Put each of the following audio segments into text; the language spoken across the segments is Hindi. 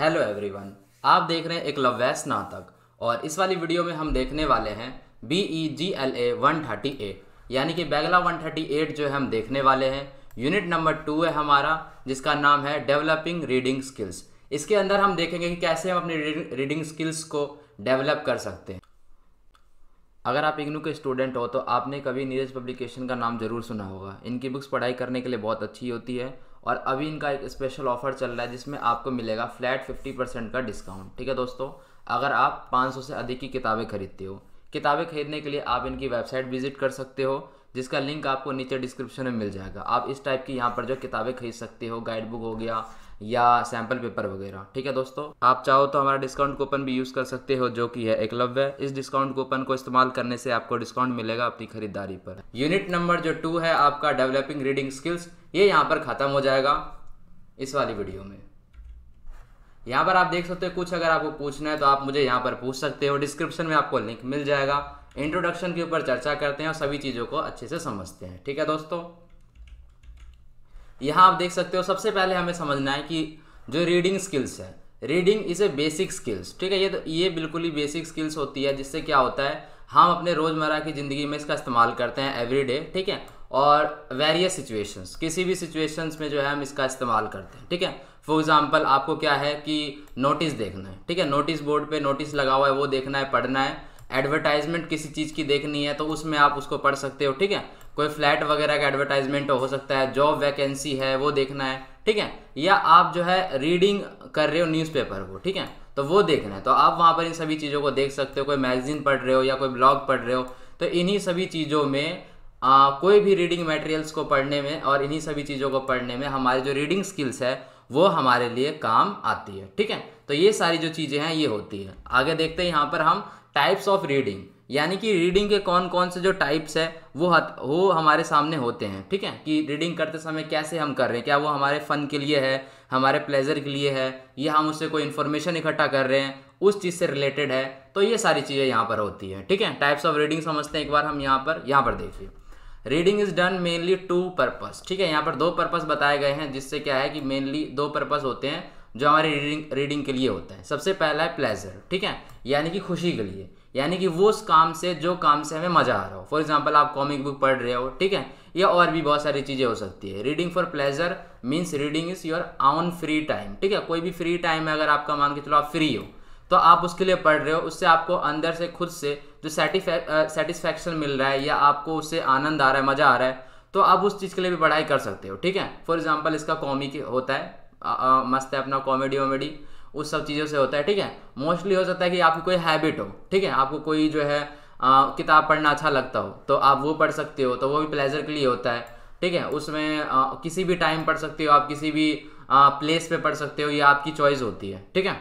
हेलो एवरीवन आप देख रहे हैं एक लव्यस नाटक और इस वाली वीडियो में हम देखने वाले हैं B E G L A one thirty eight यानी कि बैगला वन थर्टी एट जो है हम देखने वाले हैं यूनिट नंबर टू है हमारा जिसका नाम है डेवलपिंग रीडिंग स्किल्स इसके अंदर हम देखेंगे कि कैसे हम अपनी रीडिंग स्किल्स को डेवलप कर सकते हैं अगर आप इग्नू के स्टूडेंट हो तो आपने कभी नीरज पब्लिकेशन का नाम ज़रूर सुना होगा इनकी बुक्स पढ़ाई करने के लिए बहुत अच्छी होती है और अभी इनका एक स्पेशल ऑफर चल रहा है जिसमें आपको मिलेगा फ्लैट फिफ्टी परसेंट का डिस्काउंट ठीक है दोस्तों अगर आप 500 से अधिक की किताबें खरीदते हो किताबें खरीदने के लिए आप इनकी वेबसाइट विजिट कर सकते हो जिसका लिंक आपको नीचे डिस्क्रिप्शन में मिल जाएगा आप इस टाइप की यहाँ पर जो किताबें खरीद सकते हो गाइड बुक हो गया या सैंपल पेपर वगैरह ठीक है दोस्तों आप चाहो तो हमारा डिस्काउंट कूपन भी यूज़ कर सकते हो जो कि है एकलव्य इस डिस्काउंट कूपन को इस्तेमाल करने से आपको डिस्काउंट मिलेगा अपनी खरीदारी पर यूनिट नंबर जो टू है आपका डेवलपिंग रीडिंग स्किल्स ये यहाँ पर ख़त्म हो जाएगा इस वाली वीडियो में यहाँ पर आप देख सकते हो कुछ अगर आपको पूछना है तो आप मुझे यहाँ पर पूछ सकते हो डिस्क्रिप्शन में आपको लिंक मिल जाएगा इंट्रोडक्शन के ऊपर चर्चा करते हैं और सभी चीज़ों को अच्छे से समझते हैं ठीक है दोस्तों यहाँ आप देख सकते हो सबसे पहले हमें समझना है कि जो रीडिंग स्किल्स है reading is a basic skills ठीक है ये तो ये बिल्कुल ही बेसिक स्किल्स होती है जिससे क्या होता है हम अपने रोज़मर्रा की ज़िंदगी में इसका इस्तेमाल करते हैं एवरी डे ठीक है और वेरियस सिचुएशंस किसी भी सिचुएशंस में जो है हम इसका इस्तेमाल करते हैं ठीक है फॉर एग्ज़ाम्पल आपको क्या है कि नोटिस देखना है ठीक है नोटिस बोर्ड पे नोटिस लगा हुआ है वो देखना है पढ़ना है एडवर्टाइजमेंट किसी चीज़ की देखनी है तो उसमें आप उसको पढ़ सकते हो ठीक है कोई फ्लैट वगैरह का एडवर्टाइजमेंट हो सकता है जॉब वैकेंसी है वो देखना है ठीक है या आप जो है रीडिंग कर रहे हो न्यूज़पेपर को ठीक है तो वो देखना है तो आप वहाँ पर इन सभी चीज़ों को देख सकते हो कोई मैगजीन पढ़ रहे हो या कोई ब्लॉग पढ़ रहे हो तो इन्हीं सभी चीज़ों में आ, कोई भी रीडिंग मटेरियल्स को पढ़ने में और इन्हीं सभी चीज़ों को पढ़ने में हमारी जो रीडिंग स्किल्स है वो हमारे लिए काम आती है ठीक है तो ये सारी जो चीज़ें हैं ये होती है आगे देखते हैं यहाँ पर हम टाइप्स ऑफ रीडिंग यानी कि रीडिंग के कौन कौन से जो टाइप्स है वो हत, वो हमारे सामने होते हैं ठीक है कि रीडिंग करते समय कैसे हम कर रहे हैं क्या वो हमारे फ़न के लिए है हमारे प्लेजर के लिए है या हम उससे कोई इन्फॉर्मेशन इकट्ठा कर रहे हैं उस चीज़ से रिलेटेड है तो ये सारी चीज़ें यहाँ पर होती है ठीक है टाइप्स ऑफ रीडिंग समझते हैं एक बार हम यहाँ पर यहाँ पर देखिए reading is done mainly two purpose ठीक है यहाँ पर दो पर्पज़ बताए गए हैं जिससे क्या है कि मेनली दो पर्पज़ होते हैं जो हमारी रीडिंग रीडिंग के लिए होता है सबसे पहला है प्लेजर ठीक है यानी कि खुशी के लिए यानी कि वो उस काम से जो काम से हमें मज़ा आ रहा हो फॉर एग्जाम्पल आप कॉमिक बुक पढ़ रहे हो ठीक है या और भी बहुत सारी चीज़ें हो सकती है reading for pleasure means reading is your own free time ठीक है कोई भी फ्री टाइम है अगर आपका मान के चलो आप फ्री हो तो आप उसके लिए पढ़ रहे हो उससे आपको अंदर से खुद से जो सेटिस्फैक्शन मिल रहा है या आपको उससे आनंद आ रहा है मज़ा आ रहा है तो आप उस चीज़ के लिए भी पढ़ाई कर सकते हो ठीक है फॉर एग्जाम्पल इसका कॉमिक होता है आ, आ, मस्त है अपना कॉमेडी वॉमेडी उस सब चीज़ों से होता है ठीक है मोस्टली हो सकता है कि आपकी कोई हैबिट हो ठीक है आपको कोई जो है किताब पढ़ना अच्छा लगता हो तो आप वो पढ़ सकते हो तो वो भी प्लेजर के लिए होता है ठीक है उसमें आ, किसी भी टाइम पढ़ सकते हो आप किसी भी आ, प्लेस पे पढ़ सकते हो ये आपकी चॉइस होती है ठीक है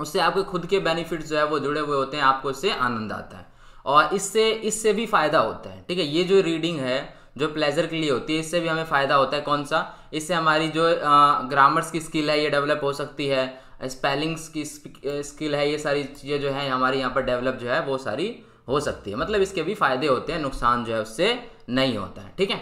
उससे आपके खुद के बेनिफिट्स जो है वो जुड़े हुए होते हैं आपको उससे आनंद आता है और इससे इससे भी फ़ायदा होता है ठीक है ये जो रीडिंग है जो प्लेजर के लिए होती है इससे भी हमें फ़ायदा होता है कौन सा इससे हमारी जो ग्रामर्स की स्किल है ये डेवलप हो सकती है स्पेलिंग्स की स्किल है ये सारी चीज़ें जो है हमारे यहाँ पर डेवलप जो है वो सारी हो सकती है मतलब इसके भी फायदे होते हैं नुकसान जो है उससे नहीं होता है ठीक है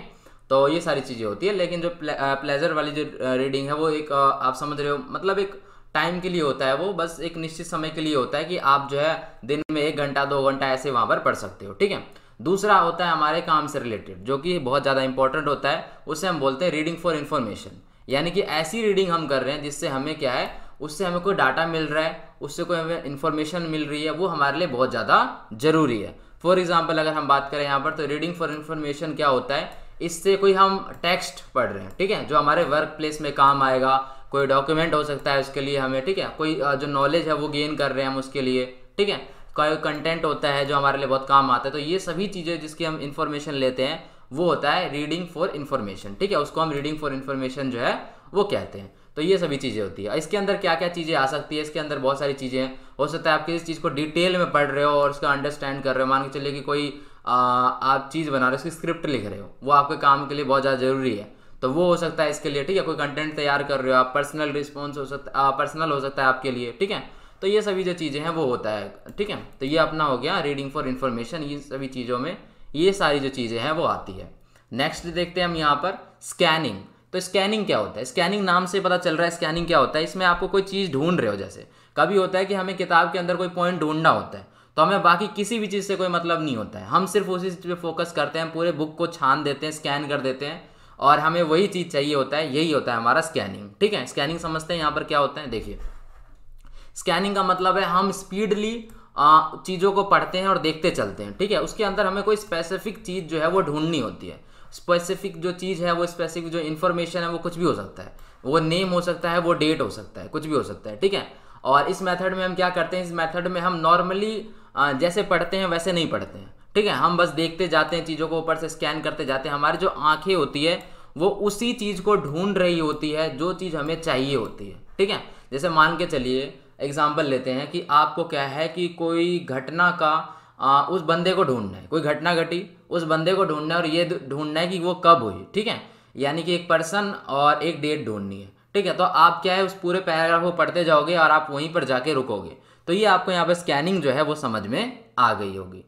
तो ये सारी चीज़ें होती है लेकिन जो प्ले, प्लेजर वाली जो रीडिंग है वो एक आप समझ रहे हो मतलब एक टाइम के लिए होता है वो बस एक निश्चित समय के लिए होता है कि आप जो है दिन में एक घंटा दो घंटा ऐसे वहाँ पर पढ़ सकते हो ठीक है दूसरा होता है हमारे काम से रिलेटेड जो कि बहुत ज़्यादा इंपॉर्टेंट होता है उसे हम बोलते हैं रीडिंग फॉर इन्फॉर्मेशन यानी कि ऐसी रीडिंग हम कर रहे हैं जिससे हमें क्या है उससे हमें कोई डाटा मिल रहा है उससे कोई हमें इन्फॉर्मेशन मिल रही है वो हमारे लिए बहुत ज़्यादा ज़रूरी है फॉर एग्जाम्पल अगर हम बात करें यहाँ पर तो रीडिंग फॉर इन्फॉर्मेशन क्या होता है इससे कोई हम टेक्स्ट पढ़ रहे हैं ठीक है जो हमारे वर्क प्लेस में काम आएगा कोई डॉक्यूमेंट हो सकता है उसके लिए हमें ठीक है कोई जो नॉलेज है वो गेन कर रहे हैं हम उसके लिए ठीक है कोई कंटेंट होता है जो हमारे लिए बहुत काम आता है तो ये सभी चीज़ें जिसकी हम इन्फॉर्मेशन लेते हैं वो होता है रीडिंग फॉर इन्फॉर्मेशन ठीक है उसको हम रीडिंग फॉर इन्फॉर्मेशन जो है वो कहते हैं तो ये सभी चीज़ें होती है इसके अंदर क्या क्या चीज़ें आ सकती है इसके अंदर बहुत सारी चीज़ें हैं हो सकता है आप किसी चीज़ को डिटेल में पढ़ रहे हो और उसका अंडरस्टैंड कर रहे हो मान के चलिए कि कोई आ, आप चीज़ बना रहे हो उसकी स्क्रिप्ट लिख रहे हो वो आपके काम के लिए बहुत ज़्यादा ज़रूरी है तो वो हो सकता है इसके लिए ठीक है कोई कंटेंट तैयार कर रहे हो आप पर्सनल रिस्पॉन्स हो सकता पर्सनल हो सकता है आपके लिए ठीक है तो ये सभी जो चीज़ें हैं वो होता है ठीक है तो ये अपना हो गया रीडिंग फॉर इन्फॉर्मेशन ये सभी चीज़ों में ये सारी जो चीज़ें हैं वो आती है नेक्स्ट देखते हैं हम यहाँ पर स्कैनिंग तो स्कैनिंग क्या होता है स्कैनिंग नाम से पता चल रहा है स्कैनिंग क्या होता है इसमें आपको कोई चीज़ ढूंढ रहे हो जैसे कभी होता है कि हमें किताब के अंदर कोई पॉइंट ढूंढना होता है तो हमें बाकी किसी भी चीज़ से कोई मतलब नहीं होता है हम सिर्फ उसी चीज़ पर फोकस करते हैं पूरे बुक को छान देते हैं स्कैन कर देते हैं और हमें वही चीज़ चाहिए होता है यही होता है हमारा स्कैनिंग ठीक है स्कैनिंग समझते हैं यहाँ पर क्या होता है देखिए स्कैनिंग का मतलब है हम स्पीडली चीज़ों को पढ़ते हैं और देखते चलते हैं ठीक है उसके अंदर हमें कोई स्पेसिफिक चीज़ जो है वो ढूंढनी होती है स्पेसिफिक जो चीज़ है वो स्पेसिफिक जो इन्फॉर्मेशन है वो कुछ भी हो सकता है वो नेम हो सकता है वो डेट हो सकता है कुछ भी हो सकता है ठीक है और इस मेथड में हम क्या करते हैं इस मेथड में हम नॉर्मली जैसे पढ़ते हैं वैसे नहीं पढ़ते हैं ठीक है हम बस देखते जाते हैं चीज़ों को ऊपर से स्कैन करते जाते हैं हमारी जो आंखें होती है वो उसी चीज़ को ढूंढ रही होती है जो चीज़ हमें चाहिए होती है ठीक है जैसे मान के चलिए एग्जाम्पल लेते हैं कि आपको क्या है कि कोई घटना का आ, उस बंदे को ढूंढना है कोई घटना घटी उस बंदे को ढूंढना है और ये ढूंढना है कि वो कब हुई ठीक है यानी कि एक पर्सन और एक डेट ढूंढनी है ठीक है तो आप क्या है उस पूरे पैराग्राफ को पढ़ते जाओगे और आप वहीं पर जाके रुकोगे तो ये आपको यहाँ पर स्कैनिंग जो है वो समझ में आ गई होगी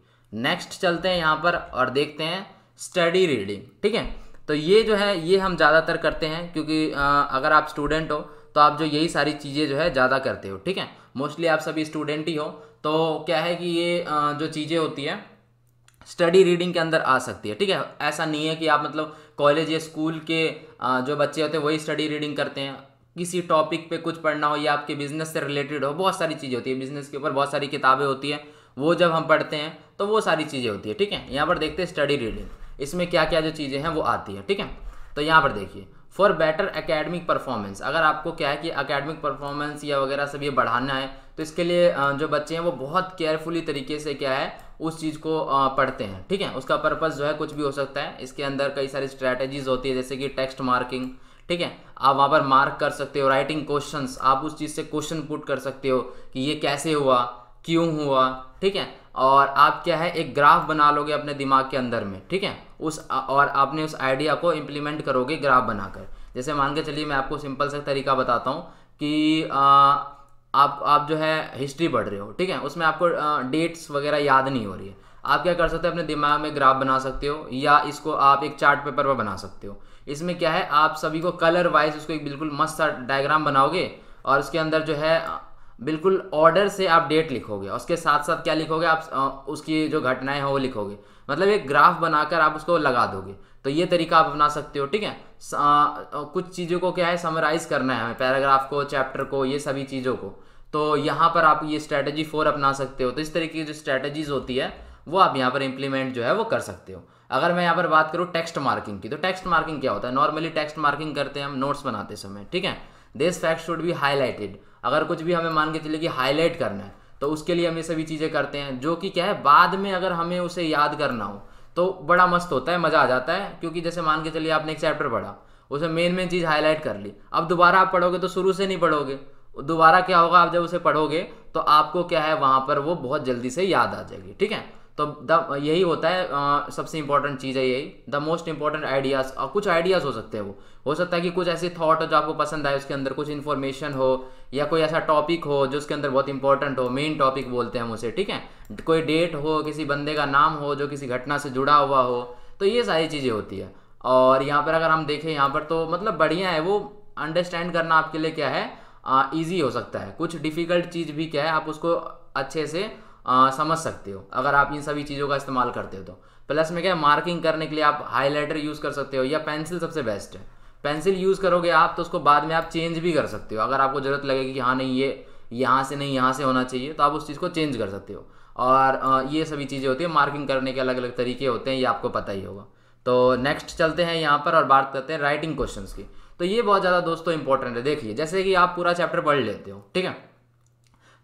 नेक्स्ट चलते हैं यहाँ पर और देखते हैं स्टडी रीडिंग ठीक है तो ये जो है ये हम ज़्यादातर करते हैं क्योंकि आ, अगर आप स्टूडेंट हो तो आप जो यही सारी चीज़ें जो है ज़्यादा करते हो ठीक है मोस्टली आप सभी स्टूडेंट ही हो तो क्या है कि ये जो चीज़ें होती है स्टडी रीडिंग के अंदर आ सकती है ठीक है ऐसा नहीं है कि आप मतलब कॉलेज या स्कूल के जो बच्चे होते हैं वही स्टडी रीडिंग करते हैं किसी टॉपिक पे कुछ पढ़ना हो या आपके बिजनेस से रिलेटेड हो बहुत सारी चीज़ें होती है बिजनेस के ऊपर बहुत सारी किताबें होती हैं वो जब हम पढ़ते हैं तो वो सारी चीज़ें होती है ठीक है यहाँ पर देखते हैं स्टडी रीडिंग इसमें क्या क्या जो चीज़ें हैं वो आती है ठीक है तो यहाँ पर देखिए फॉर बेटर अकेडमिक परफॉर्मेंस अगर आपको क्या है कि अकेडमिक परफॉर्मेंस या वगैरह सब ये बढ़ाना है तो इसके लिए जो बच्चे हैं वो बहुत केयरफुली तरीके से क्या है उस चीज़ को पढ़ते हैं ठीक है उसका पर्पज़ जो है कुछ भी हो सकता है इसके अंदर कई सारी स्ट्रैटेजीज होती है जैसे कि टेक्स्ट मार्किंग ठीक है आप वहाँ पर मार्क कर सकते हो राइटिंग क्वेश्चन आप उस चीज़ से क्वेश्चन पुट कर सकते हो कि ये कैसे हुआ क्यों हुआ ठीक है और आप क्या है एक ग्राफ बना लोगे अपने दिमाग के अंदर में ठीक है उस और आपने उस आइडिया को इम्प्लीमेंट करोगे ग्राफ बनाकर जैसे मान के चलिए मैं आपको सिंपल सा तरीका बताता हूँ कि आ, आप आप जो है हिस्ट्री पढ़ रहे हो ठीक है उसमें आपको डेट्स वगैरह याद नहीं हो रही है आप क्या कर सकते हो अपने दिमाग में ग्राफ बना सकते हो या इसको आप एक चार्ट पेपर पर बना सकते हो इसमें क्या है आप सभी को कलर वाइज उसको एक बिल्कुल मस्त सा डायग्राम बनाओगे और उसके अंदर जो है बिल्कुल ऑर्डर से आप डेट लिखोगे और उसके साथ साथ क्या लिखोगे आप उसकी जो घटनाएं हैं वो लिखोगे मतलब एक ग्राफ बनाकर आप उसको लगा दोगे तो ये तरीका आप अपना सकते हो ठीक है कुछ चीज़ों को क्या है समराइज करना है हमें पैराग्राफ को चैप्टर को ये सभी चीज़ों को तो यहाँ पर आप ये स्ट्रैटेजी फोर अपना सकते हो तो इस तरीके की जो स्ट्रैटेजीज होती है वो आप यहाँ पर इम्प्लीमेंट जो है वो कर सकते हो अगर मैं यहाँ पर बात करूँ टेक्स्ट मार्किंग की तो टेक्स्ट मार्किंग क्या होता है नॉर्मली टेक्स्ट मार्किंग करते हैं हम नोट्स बनाते समय ठीक है this fact should be highlighted अगर कुछ भी हमें मान के चले कि हाईलाइट करना है तो उसके लिए हम ये सभी चीज़ें करते हैं जो कि क्या है बाद में अगर हमें उसे याद करना हो तो बड़ा मस्त होता है मज़ा आ जाता है क्योंकि जैसे मान के चलिए आपने एक चैप्टर पढ़ा उसे मेन मेन चीज़ हाईलाइट कर ली अब दोबारा आप पढ़ोगे तो शुरू से नहीं पढ़ोगे दोबारा क्या होगा आप जब उसे पढ़ोगे तो आपको क्या है वहां पर वो बहुत जल्दी से याद आ जाएगी ठीक है तो द यही होता है आ, सबसे इंपॉर्टेंट चीज़ है यही द मोस्ट इंपॉर्टेंट आइडियाज़ और कुछ आइडियाज़ हो सकते हैं वो हो सकता है कि कुछ ऐसे थॉट हो जो आपको पसंद आए उसके अंदर कुछ इन्फॉर्मेशन हो या कोई ऐसा टॉपिक हो जो उसके अंदर बहुत इंपॉर्टेंट हो मेन टॉपिक बोलते हैं हम उसे ठीक है कोई डेट हो किसी बंदे का नाम हो जो किसी घटना से जुड़ा हुआ हो तो ये सारी चीज़ें होती है और यहाँ पर अगर हम देखें यहाँ पर तो मतलब बढ़िया है वो अंडरस्टैंड करना आपके लिए क्या है ईजी हो सकता है कुछ डिफ़िकल्ट चीज़ भी क्या है आप उसको अच्छे से आ, समझ सकते हो अगर आप इन सभी चीज़ों का इस्तेमाल करते हो तो प्लस में क्या मार्किंग करने के लिए आप हाईलाइटर यूज़ कर सकते हो या पेंसिल सबसे बेस्ट है पेंसिल यूज़ करोगे आप तो उसको बाद में आप चेंज भी कर सकते हो अगर आपको ज़रूरत लगेगी कि हाँ नहीं ये यहाँ से नहीं यहाँ से होना चाहिए तो आप उस चीज़ को चेंज कर सकते हो और ये सभी चीज़ें होती है मार्किंग करने के अलग अलग तरीके होते हैं ये आपको पता ही होगा तो नेक्स्ट चलते हैं यहाँ पर और बात करते हैं राइटिंग क्वेश्चंस की तो ये बहुत ज़्यादा दोस्तों इंपॉर्टेंट है देखिए जैसे कि आप पूरा चैप्टर पढ़ लेते हो ठीक है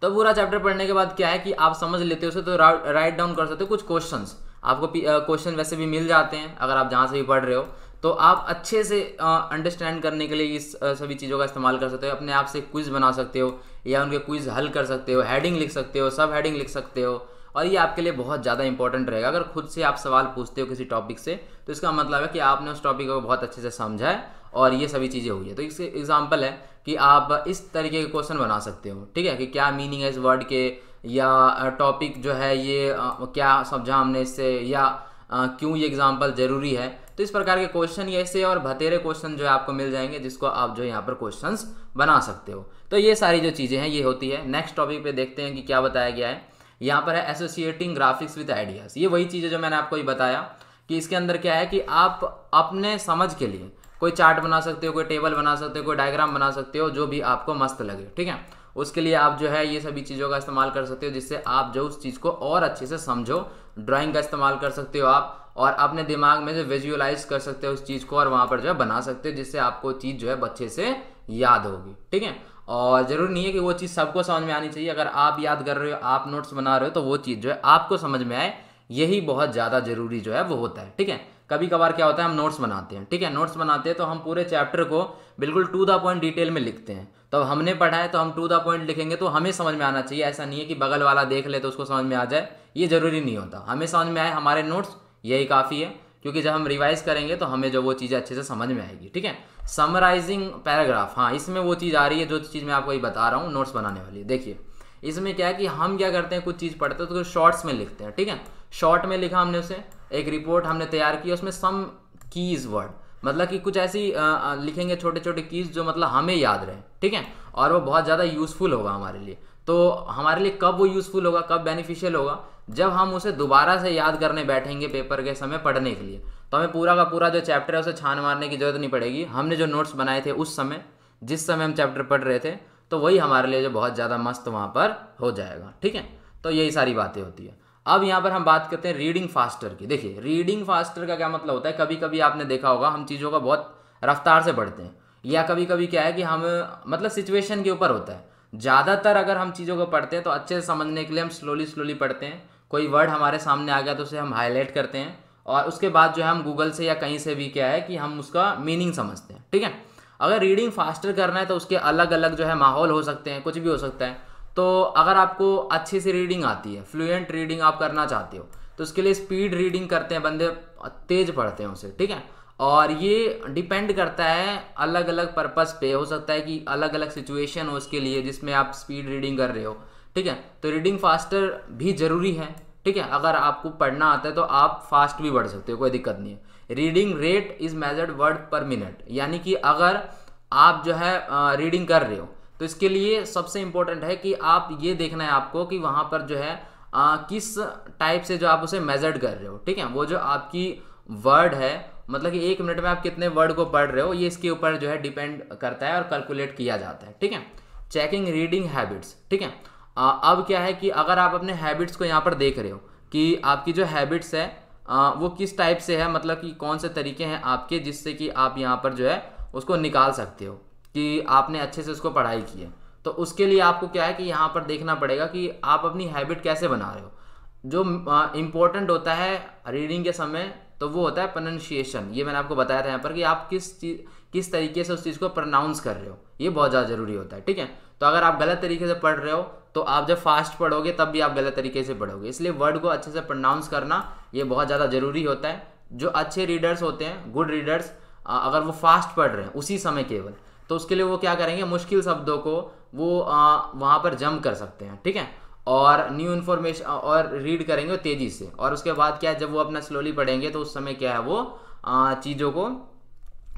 तो पूरा चैप्टर पढ़ने के बाद क्या है कि आप समझ लेते हो उसे तो राइट डाउन कर सकते हो कुछ क्वेश्चन आपको क्वेश्चन वैसे भी मिल जाते हैं अगर आप जहाँ से भी पढ़ रहे हो तो आप अच्छे से अंडरस्टैंड करने के लिए इस सभी चीज़ों का इस्तेमाल कर सकते हो अपने आप से क्विज बना सकते हो या उनके क्विज हल कर सकते हो हेडिंग लिख सकते हो सब हेडिंग लिख सकते हो और ये आपके लिए बहुत ज़्यादा इंपॉर्टेंट रहेगा अगर खुद से आप सवाल पूछते हो किसी टॉपिक से तो इसका मतलब है कि आपने उस टॉपिक को बहुत अच्छे से समझा है और ये सभी चीज़ें हुई है तो इसके एग्जाम्पल है कि आप इस तरीके के क्वेश्चन बना सकते हो ठीक है कि क्या मीनिंग है इस वर्ड के या टॉपिक जो है ये क्या समझा हमने इससे या क्यों ये एग्जाम्पल ज़रूरी है तो इस प्रकार के क्वेश्चन ऐसे और भतेरे क्वेश्चन जो है आपको मिल जाएंगे जिसको आप जो यहाँ पर क्वेश्चन बना सकते हो तो ये सारी जो चीज़ें हैं ये होती है नेक्स्ट टॉपिक पे देखते हैं कि क्या बताया गया है यहाँ पर है एसोसिएटिंग ग्राफिक्स विद आइडियाज़ ये वही चीज़ है जो मैंने आपको ये बताया कि इसके अंदर क्या है कि आप अपने समझ के लिए कोई चार्ट बना सकते हो कोई टेबल बना सकते हो कोई डायग्राम बना सकते हो जो भी आपको मस्त लगे ठीक है उसके लिए आप जो है ये सभी चीज़ों का इस्तेमाल कर सकते हो जिससे आप जो उस चीज़ को और अच्छे से समझो ड्राइंग का इस्तेमाल कर सकते हो आप और अपने दिमाग में जो विजुअलाइज कर सकते हो उस चीज़ को और वहाँ पर जो है बना सकते हो जिससे आपको चीज़ जो है अच्छे से याद होगी ठीक है और ज़रूरी नहीं है कि वो चीज़ सबको समझ में आनी चाहिए अगर आप याद कर रहे हो आप नोट्स बना रहे हो तो वो चीज़ जो है आपको समझ में आए यही बहुत ज़्यादा ज़रूरी जो है वो होता है ठीक है कभी कभार क्या होता है हम नोट्स बनाते हैं ठीक है नोट्स बनाते हैं तो हम पूरे चैप्टर को बिल्कुल टू द पॉइंट डिटेल में लिखते हैं तो अब हमने पढ़ा है तो हम टू द पॉइंट लिखेंगे तो हमें समझ में आना चाहिए ऐसा नहीं है कि बगल वाला देख ले तो उसको समझ में आ जाए ये ज़रूरी नहीं होता हमें समझ में आए हमारे नोट्स यही काफ़ी है क्योंकि जब हम रिवाइज करेंगे तो हमें जो वो चीज़ें अच्छे से समझ में आएगी ठीक है समराइजिंग पैराग्राफ हाँ इसमें वो चीज़ आ रही है जो चीज़ मैं आपको ये बता रहा हूँ नोट्स बनाने वाली देखिए इसमें क्या है कि हम क्या करते हैं कुछ चीज़ पढ़ते हैं तो शॉर्ट्स में लिखते हैं ठीक है शॉर्ट में लिखा हमने उसे एक रिपोर्ट हमने तैयार की उसमें सम कीज़ वर्ड मतलब कि कुछ ऐसी आ, लिखेंगे छोटे छोटे कीज़ जो मतलब हमें याद रहे ठीक है और वो बहुत ज़्यादा यूज़फुल होगा हमारे लिए तो हमारे लिए कब वो यूज़फुल होगा कब बेनिफिशियल होगा जब हम उसे दोबारा से याद करने बैठेंगे पेपर के समय पढ़ने के लिए तो हमें पूरा का पूरा जो चैप्टर है उसे छान मारने की जरूरत नहीं पड़ेगी हमने जो नोट्स बनाए थे उस समय जिस समय हम चैप्टर पढ़ रहे थे तो वही हमारे लिए जो बहुत ज़्यादा मस्त वहाँ पर हो जाएगा ठीक है तो यही सारी बातें होती है अब यहाँ पर हम बात करते हैं रीडिंग फास्टर की देखिए रीडिंग फास्टर का क्या मतलब होता है कभी कभी आपने देखा होगा हम चीज़ों का बहुत रफ्तार से बढ़ते हैं या कभी कभी क्या है कि हम मतलब सिचुएशन के ऊपर होता है ज़्यादातर अगर हम चीज़ों को पढ़ते हैं तो अच्छे से समझने के लिए हम स्लोली स्लोली पढ़ते हैं कोई वर्ड हमारे सामने आ गया तो उसे हम हाईलाइट करते हैं और उसके बाद जो है हम गूगल से या कहीं से भी क्या है कि हम उसका मीनिंग समझते हैं ठीक है अगर रीडिंग फास्टर करना है तो उसके अलग अलग जो है माहौल हो सकते हैं कुछ भी हो सकता है तो अगर आपको अच्छे से रीडिंग आती है फ्लुएंट रीडिंग आप करना चाहते हो तो उसके लिए स्पीड रीडिंग करते हैं बंदे तेज पढ़ते हैं उसे ठीक है और ये डिपेंड करता है अलग अलग पर्पस पे हो सकता है कि अलग अलग सिचुएशन हो उसके लिए जिसमें आप स्पीड रीडिंग कर रहे हो ठीक है तो रीडिंग फास्टर भी ज़रूरी है ठीक है अगर आपको पढ़ना आता है तो आप फास्ट भी बढ़ सकते हो कोई दिक्कत नहीं है reading rate is measured word per minute यानी कि अगर आप जो है रीडिंग कर रहे हो तो इसके लिए सबसे इम्पोर्टेंट है कि आप ये देखना है आपको कि वहाँ पर जो है आ, किस टाइप से जो आप उसे मेजर्ड कर रहे हो ठीक है वो जो आपकी वर्ड है मतलब कि एक मिनट में आप कितने वर्ड को पढ़ रहे हो ये इसके ऊपर जो है डिपेंड करता है और कैलकुलेट किया जाता है ठीक है चेकिंग रीडिंग हैबिट्स ठीक है आ, अब क्या है कि अगर आप अपने हैबिट्स को यहाँ पर देख रहे हो कि आपकी जो हैबिट्स है आ, वो किस टाइप से है मतलब कि कौन से तरीके हैं आपके जिससे कि आप यहाँ पर जो है उसको निकाल सकते हो कि आपने अच्छे से उसको पढ़ाई की है तो उसके लिए आपको क्या है कि यहाँ पर देखना पड़ेगा कि आप अपनी हैबिट कैसे बना रहे हो जो इम्पोर्टेंट होता है रीडिंग के समय तो वो होता है प्रोनन्शिएशन ये मैंने आपको बताया था यहाँ पर कि आप किस चीज़ किस तरीके से उस चीज़ को प्रोनाउंस कर रहे हो ये बहुत ज़्यादा ज़रूरी होता है ठीक है तो अगर आप गलत तरीके से पढ़ रहे हो तो आप जब फास्ट पढ़ोगे तब भी आप गलत तरीके से पढ़ोगे इसलिए वर्ड को अच्छे से प्रोनाउंस करना ये बहुत ज़्यादा ज़रूरी होता है जो अच्छे रीडर्स होते हैं गुड रीडर्स अगर वो फास्ट पढ़ रहे हैं उसी समय केवल तो उसके लिए वो क्या करेंगे मुश्किल शब्दों को वो वहां वहाँ पर जम कर सकते हैं ठीक है और न्यू इन्फॉर्मेशन और रीड करेंगे तेज़ी से और उसके बाद क्या है जब वो अपना स्लोली पढ़ेंगे तो उस समय क्या है वो चीज़ों को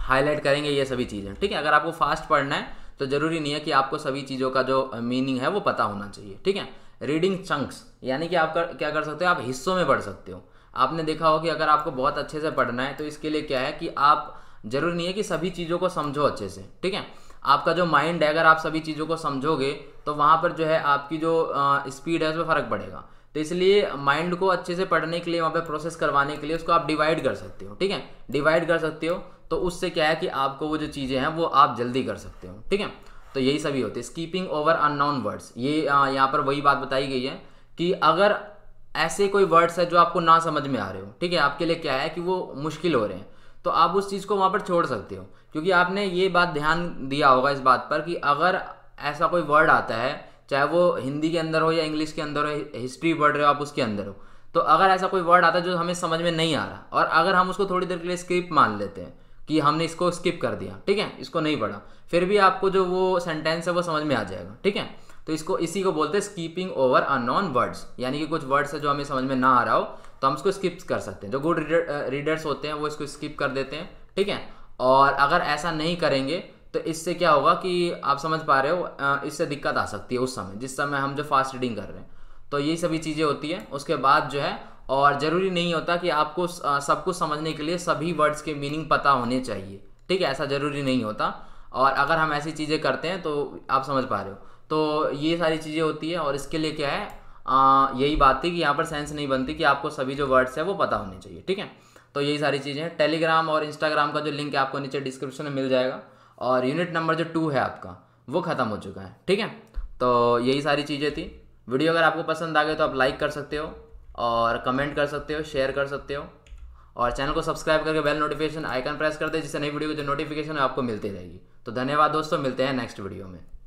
हाईलाइट करेंगे ये सभी चीज़ें ठीक है अगर आपको फास्ट पढ़ना है तो ज़रूरी नहीं है कि आपको सभी चीज़ों का जो मीनिंग है वो पता होना चाहिए ठीक है रीडिंग चंक्स यानी कि आप कर, क्या कर सकते हो आप हिस्सों में पढ़ सकते हो आपने देखा हो कि अगर आपको बहुत अच्छे से पढ़ना है तो इसके लिए क्या है कि आप जरूरी नहीं है कि सभी चीज़ों को समझो अच्छे से ठीक है आपका जो माइंड है अगर आप सभी चीज़ों को समझोगे तो वहाँ पर जो है आपकी जो स्पीड है उसमें फ़र्क पड़ेगा तो इसलिए माइंड को अच्छे से पढ़ने के लिए वहाँ पे प्रोसेस करवाने के लिए उसको आप डिवाइड कर सकते हो ठीक है डिवाइड कर सकते हो तो उससे क्या है कि आपको वो जो चीज़ें हैं वो आप जल्दी कर सकते हो ठीक है तो यही सभी होते हैं स्कीपिंग ओवर अननोन वर्ड्स ये यहाँ पर वही बात बताई गई है कि अगर ऐसे कोई वर्ड्स है जो आपको ना समझ में आ रहे हो ठीक है आपके लिए क्या है कि वो मुश्किल हो रहे हैं तो आप उस चीज़ को वहाँ पर छोड़ सकते हो क्योंकि आपने ये बात ध्यान दिया होगा इस बात पर कि अगर ऐसा कोई वर्ड आता है चाहे वो हिंदी के अंदर हो या इंग्लिश के अंदर हो हिस्ट्री पढ़ रहे हो आप उसके अंदर हो तो अगर ऐसा कोई वर्ड आता है जो हमें समझ में नहीं आ रहा और अगर हम उसको थोड़ी देर के लिए स्किप मान लेते हैं कि हमने इसको स्किप कर दिया ठीक है इसको नहीं पढ़ा फिर भी आपको जो वो सेंटेंस है वो समझ में आ जाएगा ठीक है तो इसको इसी को बोलते हैं skipping over unknown words यानी कि कुछ वर्ड्स है जो हमें समझ में ना आ रहा हो तो हम इसको स्किप कर सकते हैं जो गुड रीडर रीडर्स होते हैं वो इसको स्किप कर देते हैं ठीक है और अगर ऐसा नहीं करेंगे तो इससे क्या होगा कि आप समझ पा रहे हो इससे दिक्कत आ सकती है उस समय जिस समय हम जो फास्ट रीडिंग कर रहे हैं तो यही सभी चीज़ें होती हैं उसके बाद जो है और ज़रूरी नहीं होता कि आपको सब कुछ समझने के लिए सभी वर्ड्स के मीनिंग पता होने चाहिए ठीक है ऐसा ज़रूरी नहीं होता और अगर हम ऐसी चीज़ें करते हैं तो आप समझ पा रहे हो तो ये सारी चीज़ें होती है और इसके लिए क्या है आ, यही बात थी कि यहाँ पर सेंस नहीं बनती कि आपको सभी जो वर्ड्स है वो पता होने चाहिए ठीक है तो यही सारी चीज़ें हैं टेलीग्राम और इंस्टाग्राम का जो लिंक है आपको नीचे डिस्क्रिप्शन में मिल जाएगा और यूनिट नंबर जो टू है आपका वो ख़त्म हो चुका है ठीक है तो यही सारी चीज़ें थी वीडियो अगर आपको पसंद आ गए तो आप लाइक कर सकते हो और कमेंट कर सकते हो शेयर कर सकते हो और चैनल को सब्सक्राइब करके बेल नोटिफिकेशन आइकन प्रेस कर दे जिससे नई वीडियो की जो नोटिफिकेशन है आपको मिलती रहेगी तो धन्यवाद दोस्तों मिलते हैं नेक्स्ट वीडियो में